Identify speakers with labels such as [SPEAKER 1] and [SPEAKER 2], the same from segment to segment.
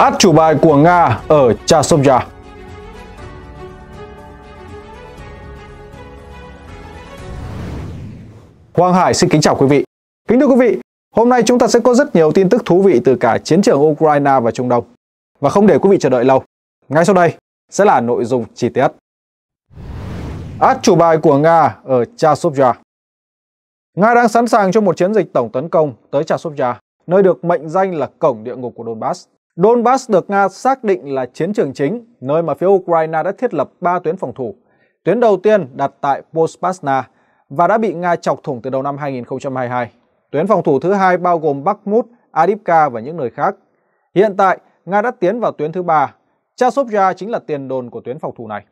[SPEAKER 1] át chủ bài của Nga ở Chasovya. Quang Hải xin kính chào quý vị. Kính thưa quý vị, hôm nay chúng ta sẽ có rất nhiều tin tức thú vị từ cả chiến trường Ukraine và Trung Đông. Và không để quý vị chờ đợi lâu, ngay sau đây sẽ là nội dung chi tiết. Át chủ bài của Nga ở Chasovya Nga đang sẵn sàng cho một chiến dịch tổng tấn công tới Chasovya, nơi được mệnh danh là cổng địa ngục của Donbass. Donbass được Nga xác định là chiến trường chính, nơi mà phía Ukraine đã thiết lập 3 tuyến phòng thủ. Tuyến đầu tiên đặt tại Pospasna và đã bị Nga chọc thủng từ đầu năm 2022. Tuyến phòng thủ thứ hai bao gồm Bakhmut, Adivka và những nơi khác. Hiện tại, Nga đã tiến vào tuyến thứ ba. Chasovya chính là tiền đồn của tuyến phòng thủ này.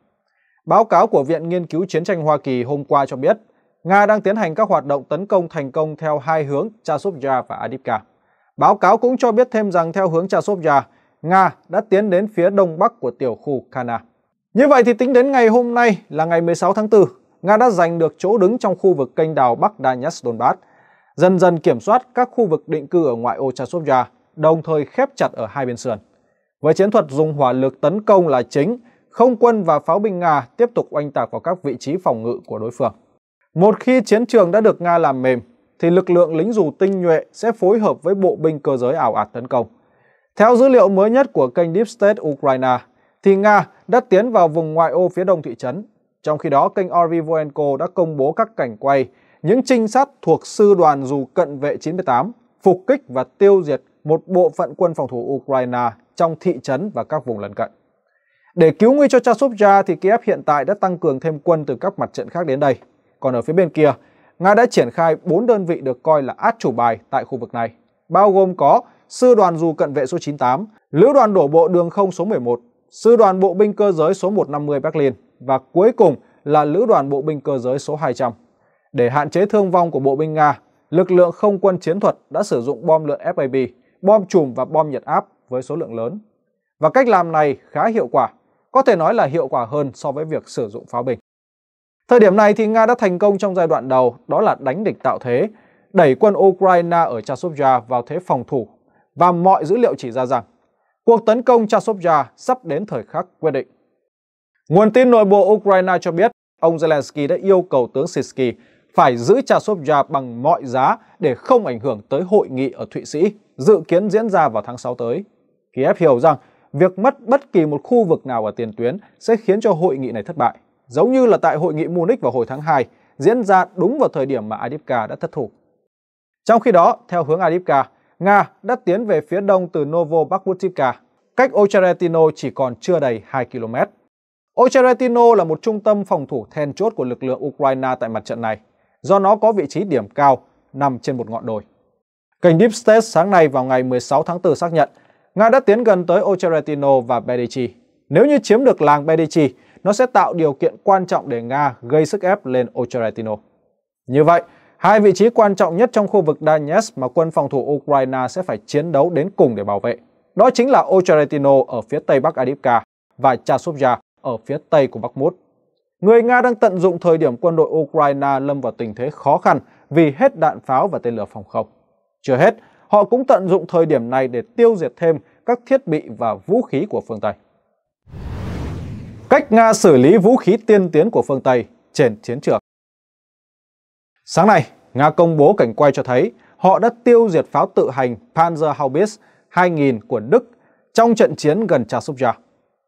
[SPEAKER 1] Báo cáo của Viện Nghiên cứu Chiến tranh Hoa Kỳ hôm qua cho biết, Nga đang tiến hành các hoạt động tấn công thành công theo hai hướng Chasovya và Adivka. Báo cáo cũng cho biết thêm rằng theo hướng Chasovya, Nga đã tiến đến phía đông bắc của tiểu khu Kana. Như vậy thì tính đến ngày hôm nay là ngày 16 tháng 4, Nga đã giành được chỗ đứng trong khu vực kênh đào Bắc Donetsk Donbass, dần dần kiểm soát các khu vực định cư ở ngoại ô Chasovya, đồng thời khép chặt ở hai bên sườn. Với chiến thuật dùng hỏa lực tấn công là chính, không quân và pháo binh Nga tiếp tục oanh tạc vào các vị trí phòng ngự của đối phương. Một khi chiến trường đã được Nga làm mềm, thì lực lượng lính dù tinh nhuệ sẽ phối hợp với bộ binh cơ giới ảo ạt tấn công. Theo dữ liệu mới nhất của kênh Deep State Ukraine, thì Nga đã tiến vào vùng ngoại ô phía đông thị trấn. Trong khi đó, kênh Orivoenko đã công bố các cảnh quay những trinh sát thuộc sư đoàn dù cận vệ 98 phục kích và tiêu diệt một bộ phận quân phòng thủ Ukraine trong thị trấn và các vùng lân cận. Để cứu nguy cho Chasubja, thì Kiev hiện tại đã tăng cường thêm quân từ các mặt trận khác đến đây. Còn ở phía bên kia, Nga đã triển khai 4 đơn vị được coi là át chủ bài tại khu vực này, bao gồm có Sư đoàn dù cận vệ số 98, Lữ đoàn đổ bộ đường không số 11, Sư đoàn bộ binh cơ giới số 150 Berlin và cuối cùng là Lữ đoàn bộ binh cơ giới số 200. Để hạn chế thương vong của bộ binh Nga, lực lượng không quân chiến thuật đã sử dụng bom lượn FAB, bom chùm và bom nhiệt áp với số lượng lớn. Và cách làm này khá hiệu quả, có thể nói là hiệu quả hơn so với việc sử dụng pháo binh. Thời điểm này thì Nga đã thành công trong giai đoạn đầu, đó là đánh địch tạo thế, đẩy quân Ukraine ở Chasovya vào thế phòng thủ và mọi dữ liệu chỉ ra rằng cuộc tấn công Chasovya sắp đến thời khắc quyết định. Nguồn tin nội bộ Ukraine cho biết ông Zelensky đã yêu cầu tướng Sisky phải giữ Chasovya bằng mọi giá để không ảnh hưởng tới hội nghị ở Thụy Sĩ dự kiến diễn ra vào tháng 6 tới. Kiev hiểu rằng việc mất bất kỳ một khu vực nào ở tiền tuyến sẽ khiến cho hội nghị này thất bại giống như là tại hội nghị Munich vào hồi tháng 2, diễn ra đúng vào thời điểm mà Adipka đã thất thủ. Trong khi đó, theo hướng Adipka, Nga đã tiến về phía đông từ Novobakhutivka, cách Ocheretino chỉ còn chưa đầy 2 km. Ocheretino là một trung tâm phòng thủ then chốt của lực lượng Ukraine tại mặt trận này, do nó có vị trí điểm cao, nằm trên một ngọn đồi. Kênh Deep State sáng nay vào ngày 16 tháng 4 xác nhận, Nga đã tiến gần tới Ocheretino và Berdychi. Nếu như chiếm được làng Berdychi, nó sẽ tạo điều kiện quan trọng để Nga gây sức ép lên Ocheretino. Như vậy, hai vị trí quan trọng nhất trong khu vực Donetsk mà quân phòng thủ Ukraine sẽ phải chiến đấu đến cùng để bảo vệ. Đó chính là Ocheretino ở phía tây bắc Adivka và Chasovya ở phía tây của Bắc Bakhmut. Người Nga đang tận dụng thời điểm quân đội Ukraine lâm vào tình thế khó khăn vì hết đạn pháo và tên lửa phòng không. Chưa hết, họ cũng tận dụng thời điểm này để tiêu diệt thêm các thiết bị và vũ khí của phương Tây. Cách Nga xử lý vũ khí tiên tiến của phương Tây trên chiến trường Sáng nay, Nga công bố cảnh quay cho thấy họ đã tiêu diệt pháo tự hành Panzerhaubitz Haubitz 2000 của Đức trong trận chiến gần Chasovia.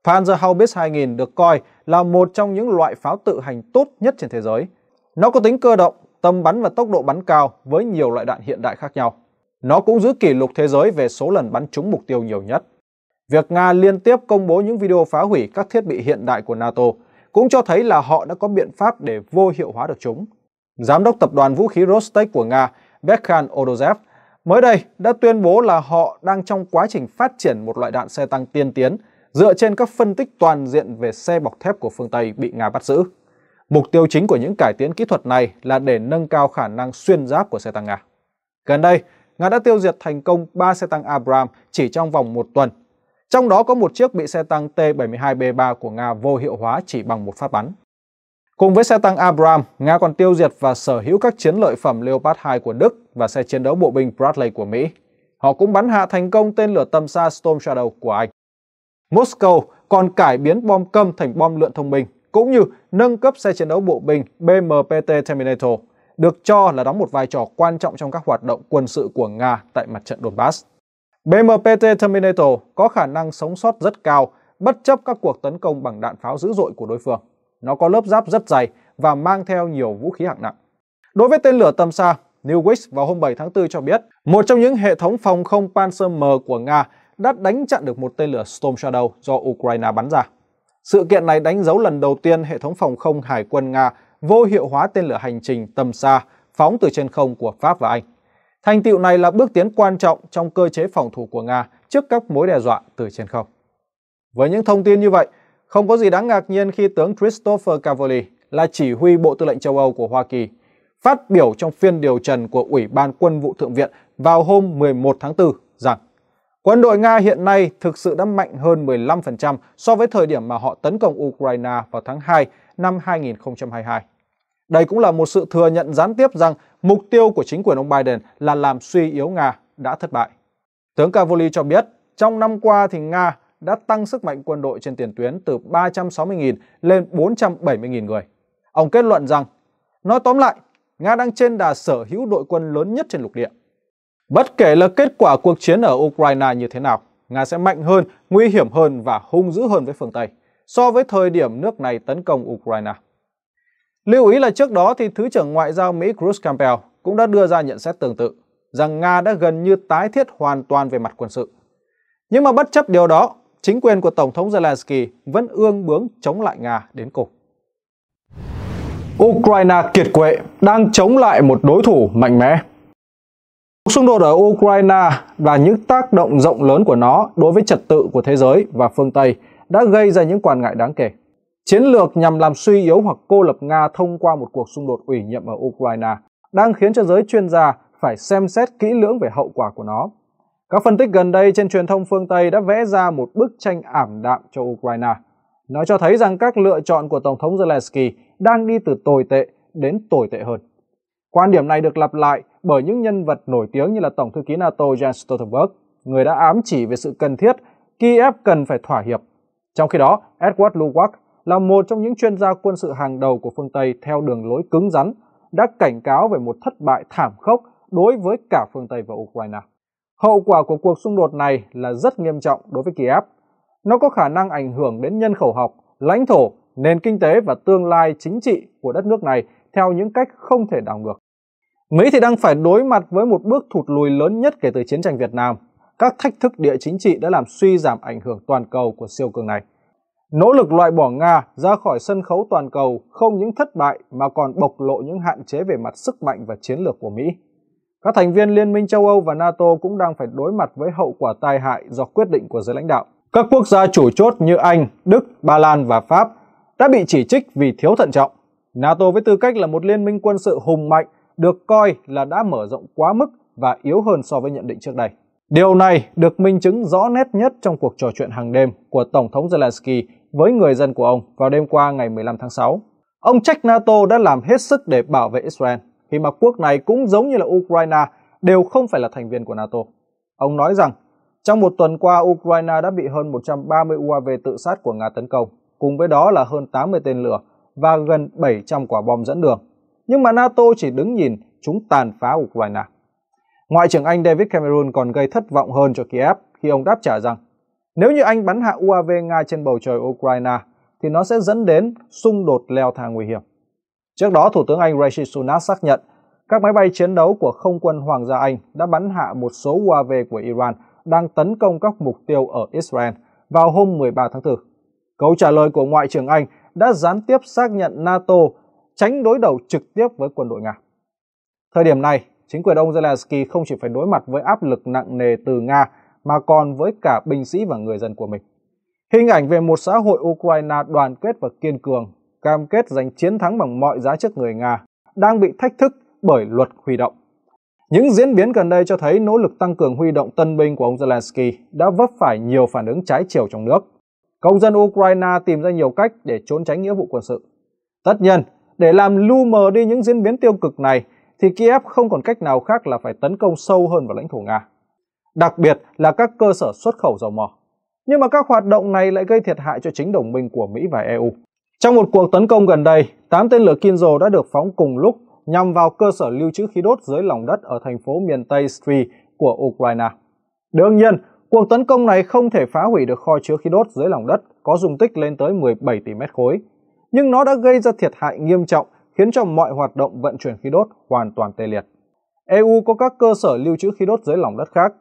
[SPEAKER 1] Panzerhaubitz Haubitz 2000 được coi là một trong những loại pháo tự hành tốt nhất trên thế giới. Nó có tính cơ động, tầm bắn và tốc độ bắn cao với nhiều loại đạn hiện đại khác nhau. Nó cũng giữ kỷ lục thế giới về số lần bắn trúng mục tiêu nhiều nhất. Việc Nga liên tiếp công bố những video phá hủy các thiết bị hiện đại của NATO cũng cho thấy là họ đã có biện pháp để vô hiệu hóa được chúng. Giám đốc tập đoàn vũ khí Rostec của Nga, Bekhan Odozev, mới đây đã tuyên bố là họ đang trong quá trình phát triển một loại đạn xe tăng tiên tiến dựa trên các phân tích toàn diện về xe bọc thép của phương Tây bị Nga bắt giữ. Mục tiêu chính của những cải tiến kỹ thuật này là để nâng cao khả năng xuyên giáp của xe tăng Nga. Gần đây, Nga đã tiêu diệt thành công 3 xe tăng Abram chỉ trong vòng một tuần trong đó có một chiếc bị xe tăng T-72B3 của Nga vô hiệu hóa chỉ bằng một phát bắn. Cùng với xe tăng Abram, Nga còn tiêu diệt và sở hữu các chiến lợi phẩm Leopard 2 của Đức và xe chiến đấu bộ binh Bradley của Mỹ. Họ cũng bắn hạ thành công tên lửa tầm xa Storm Shadow của Anh. Moscow còn cải biến bom câm thành bom lượn thông minh, cũng như nâng cấp xe chiến đấu bộ binh BMPT Terminator, được cho là đóng một vai trò quan trọng trong các hoạt động quân sự của Nga tại mặt trận Donbass. BMPT Terminator có khả năng sống sót rất cao bất chấp các cuộc tấn công bằng đạn pháo dữ dội của đối phương. Nó có lớp giáp rất dày và mang theo nhiều vũ khí hạng nặng. Đối với tên lửa tầm xa, Newix vào hôm 7 tháng 4 cho biết, một trong những hệ thống phòng không Panzer M của Nga đã đánh chặn được một tên lửa Storm Shadow do Ukraine bắn ra. Sự kiện này đánh dấu lần đầu tiên hệ thống phòng không hải quân Nga vô hiệu hóa tên lửa hành trình tầm xa phóng từ trên không của Pháp và Anh. Thành tựu này là bước tiến quan trọng trong cơ chế phòng thủ của Nga trước các mối đe dọa từ trên không. Với những thông tin như vậy, không có gì đáng ngạc nhiên khi tướng Christopher Cavoli là chỉ huy Bộ Tư lệnh châu Âu của Hoa Kỳ phát biểu trong phiên điều trần của Ủy ban Quân vụ Thượng viện vào hôm 11 tháng 4 rằng quân đội Nga hiện nay thực sự đã mạnh hơn 15% so với thời điểm mà họ tấn công Ukraine vào tháng 2 năm 2022. Đây cũng là một sự thừa nhận gián tiếp rằng mục tiêu của chính quyền ông Biden là làm suy yếu Nga đã thất bại. Tướng Cavoli cho biết, trong năm qua thì Nga đã tăng sức mạnh quân đội trên tiền tuyến từ 360.000 lên 470.000 người. Ông kết luận rằng, nói tóm lại, Nga đang trên đà sở hữu đội quân lớn nhất trên lục địa. Bất kể là kết quả cuộc chiến ở Ukraine như thế nào, Nga sẽ mạnh hơn, nguy hiểm hơn và hung dữ hơn với phương Tây so với thời điểm nước này tấn công Ukraine. Lưu ý là trước đó thì Thứ trưởng Ngoại giao Mỹ Bruce Campbell cũng đã đưa ra nhận xét tương tự, rằng Nga đã gần như tái thiết hoàn toàn về mặt quân sự. Nhưng mà bất chấp điều đó, chính quyền của Tổng thống Zelensky vẫn ương bướng chống lại Nga đến cùng. Ukraine kiệt quệ đang chống lại một đối thủ mạnh mẽ. Cuộc xung đột ở Ukraine và những tác động rộng lớn của nó đối với trật tự của thế giới và phương Tây đã gây ra những quan ngại đáng kể. Chiến lược nhằm làm suy yếu hoặc cô lập Nga thông qua một cuộc xung đột ủy nhiệm ở Ukraine đang khiến cho giới chuyên gia phải xem xét kỹ lưỡng về hậu quả của nó. Các phân tích gần đây trên truyền thông phương Tây đã vẽ ra một bức tranh ảm đạm cho Ukraine. Nó cho thấy rằng các lựa chọn của Tổng thống Zelensky đang đi từ tồi tệ đến tồi tệ hơn. Quan điểm này được lặp lại bởi những nhân vật nổi tiếng như là Tổng thư ký NATO Jens Stoltenberg, người đã ám chỉ về sự cần thiết Kiev cần phải thỏa hiệp. Trong khi đó, Edward Luwak, là một trong những chuyên gia quân sự hàng đầu của phương Tây theo đường lối cứng rắn, đã cảnh cáo về một thất bại thảm khốc đối với cả phương Tây và Ukraine. Hậu quả của cuộc xung đột này là rất nghiêm trọng đối với Kiev. Nó có khả năng ảnh hưởng đến nhân khẩu học, lãnh thổ, nền kinh tế và tương lai chính trị của đất nước này theo những cách không thể đảo ngược. Mỹ thì đang phải đối mặt với một bước thụt lùi lớn nhất kể từ chiến tranh Việt Nam. Các thách thức địa chính trị đã làm suy giảm ảnh hưởng toàn cầu của siêu cường này. Nỗ lực loại bỏ Nga ra khỏi sân khấu toàn cầu không những thất bại mà còn bộc lộ những hạn chế về mặt sức mạnh và chiến lược của Mỹ. Các thành viên Liên minh châu Âu và NATO cũng đang phải đối mặt với hậu quả tai hại do quyết định của giới lãnh đạo. Các quốc gia chủ chốt như Anh, Đức, Ba Lan và Pháp đã bị chỉ trích vì thiếu thận trọng. NATO với tư cách là một liên minh quân sự hùng mạnh được coi là đã mở rộng quá mức và yếu hơn so với nhận định trước đây. Điều này được minh chứng rõ nét nhất trong cuộc trò chuyện hàng đêm của Tổng thống Zelensky với người dân của ông vào đêm qua ngày 15 tháng 6. Ông trách NATO đã làm hết sức để bảo vệ Israel, khi mà quốc này cũng giống như là Ukraine đều không phải là thành viên của NATO. Ông nói rằng, trong một tuần qua Ukraine đã bị hơn 130 UAV tự sát của Nga tấn công, cùng với đó là hơn 80 tên lửa và gần 700 quả bom dẫn đường. Nhưng mà NATO chỉ đứng nhìn chúng tàn phá Ukraine. Ngoại trưởng Anh David Cameron còn gây thất vọng hơn cho Kiev khi ông đáp trả rằng nếu như Anh bắn hạ UAV Nga trên bầu trời Ukraine, thì nó sẽ dẫn đến xung đột leo thang nguy hiểm. Trước đó, Thủ tướng Anh Rishi Sunak xác nhận các máy bay chiến đấu của không quân Hoàng gia Anh đã bắn hạ một số UAV của Iran đang tấn công các mục tiêu ở Israel vào hôm 13 tháng 4. Câu trả lời của Ngoại trưởng Anh đã gián tiếp xác nhận NATO tránh đối đầu trực tiếp với quân đội Nga. Thời điểm này, chính quyền ông Zelensky không chỉ phải đối mặt với áp lực nặng nề từ Nga mà còn với cả binh sĩ và người dân của mình. Hình ảnh về một xã hội Ukraine đoàn kết và kiên cường, cam kết giành chiến thắng bằng mọi giá trước người Nga, đang bị thách thức bởi luật huy động. Những diễn biến gần đây cho thấy nỗ lực tăng cường huy động tân binh của ông Zelensky đã vấp phải nhiều phản ứng trái chiều trong nước. Công dân Ukraine tìm ra nhiều cách để trốn tránh nghĩa vụ quân sự. Tất nhiên, để làm lu mờ đi những diễn biến tiêu cực này, thì Kiev không còn cách nào khác là phải tấn công sâu hơn vào lãnh thổ Nga đặc biệt là các cơ sở xuất khẩu dầu mỏ. Nhưng mà các hoạt động này lại gây thiệt hại cho chính đồng minh của Mỹ và EU. Trong một cuộc tấn công gần đây, 8 tên lửa Kinzo đã được phóng cùng lúc nhằm vào cơ sở lưu trữ khí đốt dưới lòng đất ở thành phố miền Tây Stry của Ukraine. Đương nhiên, cuộc tấn công này không thể phá hủy được kho chứa khí đốt dưới lòng đất có dung tích lên tới 17 tỷ mét khối, nhưng nó đã gây ra thiệt hại nghiêm trọng khiến cho mọi hoạt động vận chuyển khí đốt hoàn toàn tê liệt. EU có các cơ sở lưu trữ khí đốt dưới lòng đất khác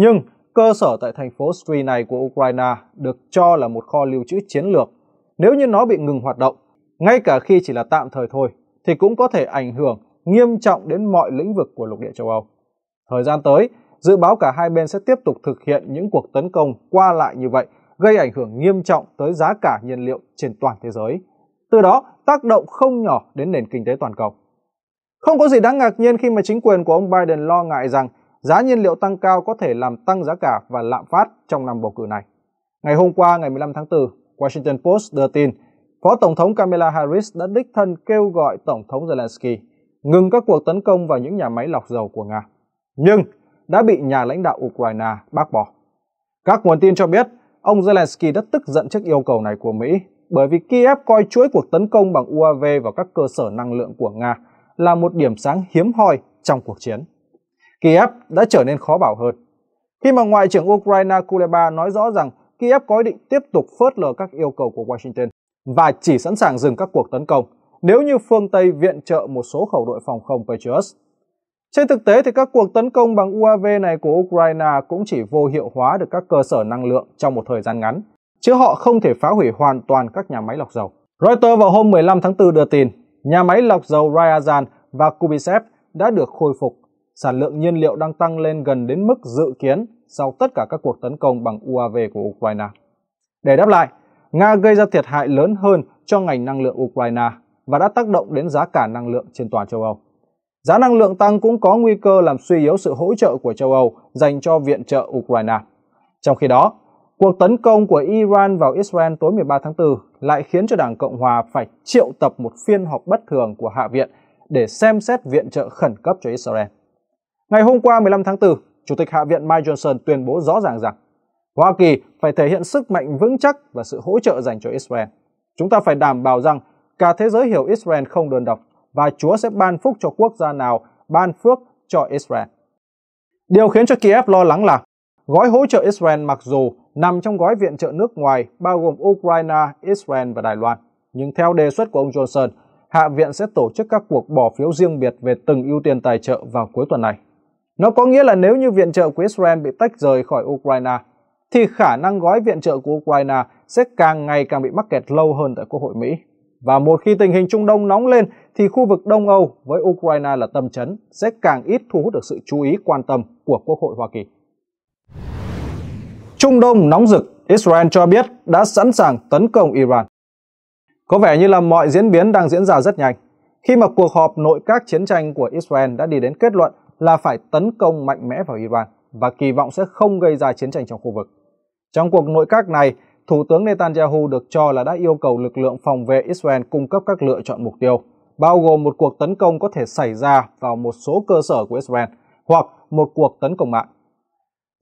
[SPEAKER 1] nhưng cơ sở tại thành phố Stry này của Ukraine được cho là một kho lưu trữ chiến lược. Nếu như nó bị ngừng hoạt động, ngay cả khi chỉ là tạm thời thôi, thì cũng có thể ảnh hưởng nghiêm trọng đến mọi lĩnh vực của lục địa châu Âu. Thời gian tới, dự báo cả hai bên sẽ tiếp tục thực hiện những cuộc tấn công qua lại như vậy, gây ảnh hưởng nghiêm trọng tới giá cả nhiên liệu trên toàn thế giới. Từ đó, tác động không nhỏ đến nền kinh tế toàn cầu. Không có gì đáng ngạc nhiên khi mà chính quyền của ông Biden lo ngại rằng giá nhiên liệu tăng cao có thể làm tăng giá cả và lạm phát trong năm bầu cử này. Ngày hôm qua, ngày 15 tháng 4, Washington Post đưa tin Phó Tổng thống Kamala Harris đã đích thân kêu gọi Tổng thống Zelensky ngừng các cuộc tấn công vào những nhà máy lọc dầu của Nga, nhưng đã bị nhà lãnh đạo Ukraine bác bỏ. Các nguồn tin cho biết, ông Zelensky đã tức giận trước yêu cầu này của Mỹ bởi vì Kiev coi chuỗi cuộc tấn công bằng UAV vào các cơ sở năng lượng của Nga là một điểm sáng hiếm hoi trong cuộc chiến. Kiev đã trở nên khó bảo hơn. Khi mà Ngoại trưởng Ukraine Kuleba nói rõ rằng Kiev có ý định tiếp tục phớt lờ các yêu cầu của Washington và chỉ sẵn sàng dừng các cuộc tấn công nếu như phương Tây viện trợ một số khẩu đội phòng không Patriot. Trên thực tế thì các cuộc tấn công bằng UAV này của Ukraine cũng chỉ vô hiệu hóa được các cơ sở năng lượng trong một thời gian ngắn, chứ họ không thể phá hủy hoàn toàn các nhà máy lọc dầu. Reuters vào hôm 15 tháng 4 đưa tin, nhà máy lọc dầu Ryazan và Kubicev đã được khôi phục sản lượng nhiên liệu đang tăng lên gần đến mức dự kiến sau tất cả các cuộc tấn công bằng UAV của Ukraine. Để đáp lại, Nga gây ra thiệt hại lớn hơn cho ngành năng lượng Ukraine và đã tác động đến giá cả năng lượng trên toàn châu Âu. Giá năng lượng tăng cũng có nguy cơ làm suy yếu sự hỗ trợ của châu Âu dành cho viện trợ Ukraine. Trong khi đó, cuộc tấn công của Iran vào Israel tối 13 tháng 4 lại khiến cho Đảng Cộng Hòa phải triệu tập một phiên họp bất thường của Hạ viện để xem xét viện trợ khẩn cấp cho Israel. Ngày hôm qua 15 tháng 4, Chủ tịch Hạ viện Mike Johnson tuyên bố rõ ràng rằng Hoa Kỳ phải thể hiện sức mạnh vững chắc và sự hỗ trợ dành cho Israel. Chúng ta phải đảm bảo rằng cả thế giới hiểu Israel không đơn độc và Chúa sẽ ban phúc cho quốc gia nào ban phước cho Israel. Điều khiến cho Kiev lo lắng là gói hỗ trợ Israel mặc dù nằm trong gói viện trợ nước ngoài bao gồm Ukraine, Israel và Đài Loan. Nhưng theo đề xuất của ông Johnson, Hạ viện sẽ tổ chức các cuộc bỏ phiếu riêng biệt về từng ưu tiên tài trợ vào cuối tuần này. Nó có nghĩa là nếu như viện trợ của Israel bị tách rời khỏi Ukraine, thì khả năng gói viện trợ của Ukraine sẽ càng ngày càng bị mắc kẹt lâu hơn tại Quốc hội Mỹ. Và một khi tình hình Trung Đông nóng lên thì khu vực Đông Âu với Ukraine là tâm chấn sẽ càng ít thu hút được sự chú ý quan tâm của Quốc hội Hoa Kỳ. Trung Đông nóng rực, Israel cho biết đã sẵn sàng tấn công Iran. Có vẻ như là mọi diễn biến đang diễn ra rất nhanh, khi mà cuộc họp nội các chiến tranh của Israel đã đi đến kết luận là phải tấn công mạnh mẽ vào Iran và kỳ vọng sẽ không gây ra chiến tranh trong khu vực. Trong cuộc nội các này, Thủ tướng Netanyahu được cho là đã yêu cầu lực lượng phòng vệ Israel cung cấp các lựa chọn mục tiêu, bao gồm một cuộc tấn công có thể xảy ra vào một số cơ sở của Israel hoặc một cuộc tấn công mạng.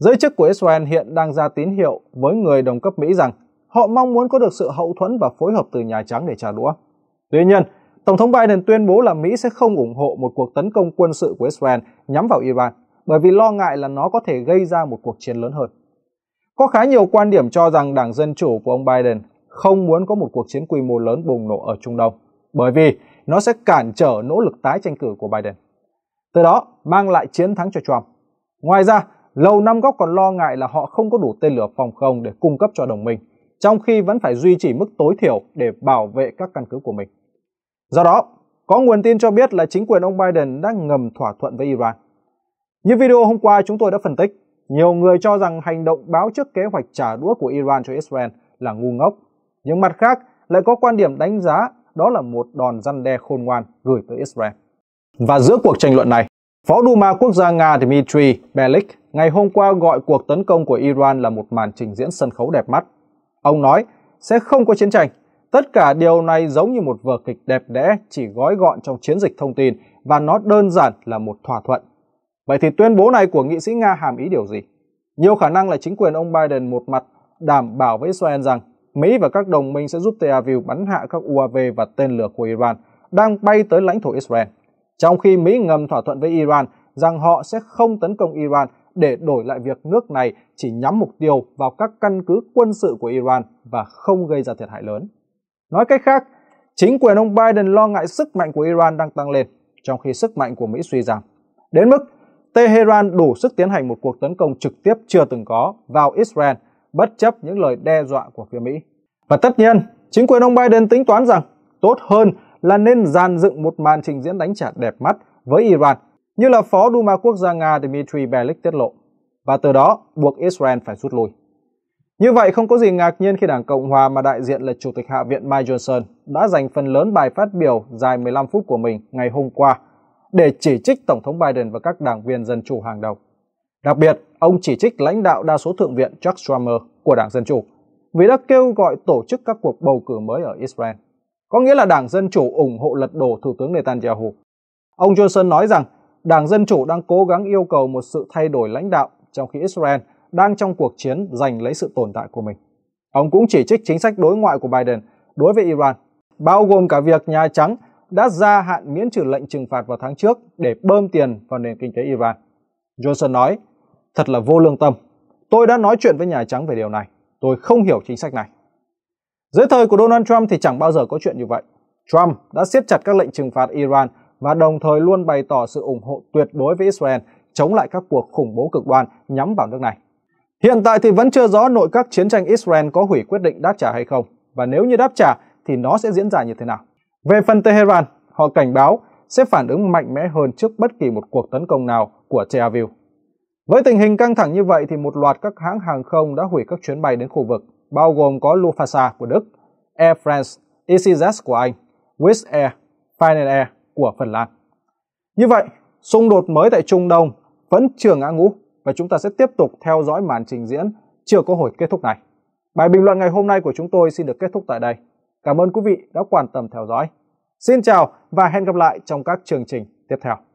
[SPEAKER 1] Giới chức của Israel hiện đang ra tín hiệu với người đồng cấp Mỹ rằng họ mong muốn có được sự hậu thuẫn và phối hợp từ Nhà Trắng để trả đũa. Tuy nhiên, Tổng thống Biden tuyên bố là Mỹ sẽ không ủng hộ một cuộc tấn công quân sự của Israel nhắm vào Iran bởi vì lo ngại là nó có thể gây ra một cuộc chiến lớn hơn. Có khá nhiều quan điểm cho rằng Đảng Dân Chủ của ông Biden không muốn có một cuộc chiến quy mô lớn bùng nổ ở Trung Đông bởi vì nó sẽ cản trở nỗ lực tái tranh cử của Biden. Từ đó mang lại chiến thắng cho Trump. Ngoài ra, Lầu Năm Góc còn lo ngại là họ không có đủ tên lửa phòng không để cung cấp cho đồng minh, trong khi vẫn phải duy trì mức tối thiểu để bảo vệ các căn cứ của mình. Do đó, có nguồn tin cho biết là chính quyền ông Biden đang ngầm thỏa thuận với Iran. Như video hôm qua chúng tôi đã phân tích, nhiều người cho rằng hành động báo trước kế hoạch trả đũa của Iran cho Israel là ngu ngốc. Nhưng mặt khác lại có quan điểm đánh giá đó là một đòn răn đe khôn ngoan gửi tới Israel. Và giữa cuộc tranh luận này, Phó Duma Quốc gia Nga Dmitry Belik ngày hôm qua gọi cuộc tấn công của Iran là một màn trình diễn sân khấu đẹp mắt. Ông nói sẽ không có chiến tranh Tất cả điều này giống như một vở kịch đẹp đẽ chỉ gói gọn trong chiến dịch thông tin và nó đơn giản là một thỏa thuận. Vậy thì tuyên bố này của nghị sĩ Nga hàm ý điều gì? Nhiều khả năng là chính quyền ông Biden một mặt đảm bảo với Israel rằng Mỹ và các đồng minh sẽ giúp Tel Aviv bắn hạ các UAV và tên lửa của Iran đang bay tới lãnh thổ Israel, trong khi Mỹ ngầm thỏa thuận với Iran rằng họ sẽ không tấn công Iran để đổi lại việc nước này chỉ nhắm mục tiêu vào các căn cứ quân sự của Iran và không gây ra thiệt hại lớn. Nói cách khác, chính quyền ông Biden lo ngại sức mạnh của Iran đang tăng lên, trong khi sức mạnh của Mỹ suy giảm. Đến mức Tehran đủ sức tiến hành một cuộc tấn công trực tiếp chưa từng có vào Israel, bất chấp những lời đe dọa của phía Mỹ. Và tất nhiên, chính quyền ông Biden tính toán rằng tốt hơn là nên dàn dựng một màn trình diễn đánh trả đẹp mắt với Iran, như là Phó Duma Quốc gia Nga Dmitry Belik tiết lộ, và từ đó buộc Israel phải rút lui. Như vậy không có gì ngạc nhiên khi Đảng Cộng Hòa mà đại diện là Chủ tịch Hạ viện Mike Johnson đã dành phần lớn bài phát biểu dài 15 phút của mình ngày hôm qua để chỉ trích Tổng thống Biden và các đảng viên Dân Chủ hàng đầu. Đặc biệt, ông chỉ trích lãnh đạo đa số Thượng viện Chuck Schumer của Đảng Dân Chủ vì đã kêu gọi tổ chức các cuộc bầu cử mới ở Israel. Có nghĩa là Đảng Dân Chủ ủng hộ lật đổ Thủ tướng Netanyahu. Ông Johnson nói rằng Đảng Dân Chủ đang cố gắng yêu cầu một sự thay đổi lãnh đạo trong khi Israel – đang trong cuộc chiến giành lấy sự tồn tại của mình. Ông cũng chỉ trích chính sách đối ngoại của Biden đối với Iran, bao gồm cả việc Nhà Trắng đã gia hạn miễn trừ lệnh trừng phạt vào tháng trước để bơm tiền vào nền kinh tế Iran. Johnson nói, thật là vô lương tâm. Tôi đã nói chuyện với Nhà Trắng về điều này. Tôi không hiểu chính sách này. Dưới thời của Donald Trump thì chẳng bao giờ có chuyện như vậy. Trump đã siết chặt các lệnh trừng phạt Iran và đồng thời luôn bày tỏ sự ủng hộ tuyệt đối với Israel chống lại các cuộc khủng bố cực đoan nhắm vào nước này. Hiện tại thì vẫn chưa rõ nội các chiến tranh Israel có hủy quyết định đáp trả hay không, và nếu như đáp trả thì nó sẽ diễn ra như thế nào. Về phần Tehran, họ cảnh báo sẽ phản ứng mạnh mẽ hơn trước bất kỳ một cuộc tấn công nào của Tel Aviv. Với tình hình căng thẳng như vậy thì một loạt các hãng hàng không đã hủy các chuyến bay đến khu vực, bao gồm có Lufthansa của Đức, Air France, EasyJet của Anh, Wizz Air, Finnair của Phần Lan. Như vậy, xung đột mới tại Trung Đông vẫn chưa ngã ngũ và chúng ta sẽ tiếp tục theo dõi màn trình diễn chưa có hồi kết thúc này. Bài bình luận ngày hôm nay của chúng tôi xin được kết thúc tại đây. Cảm ơn quý vị đã quan tâm theo dõi. Xin chào và hẹn gặp lại trong các chương trình tiếp theo.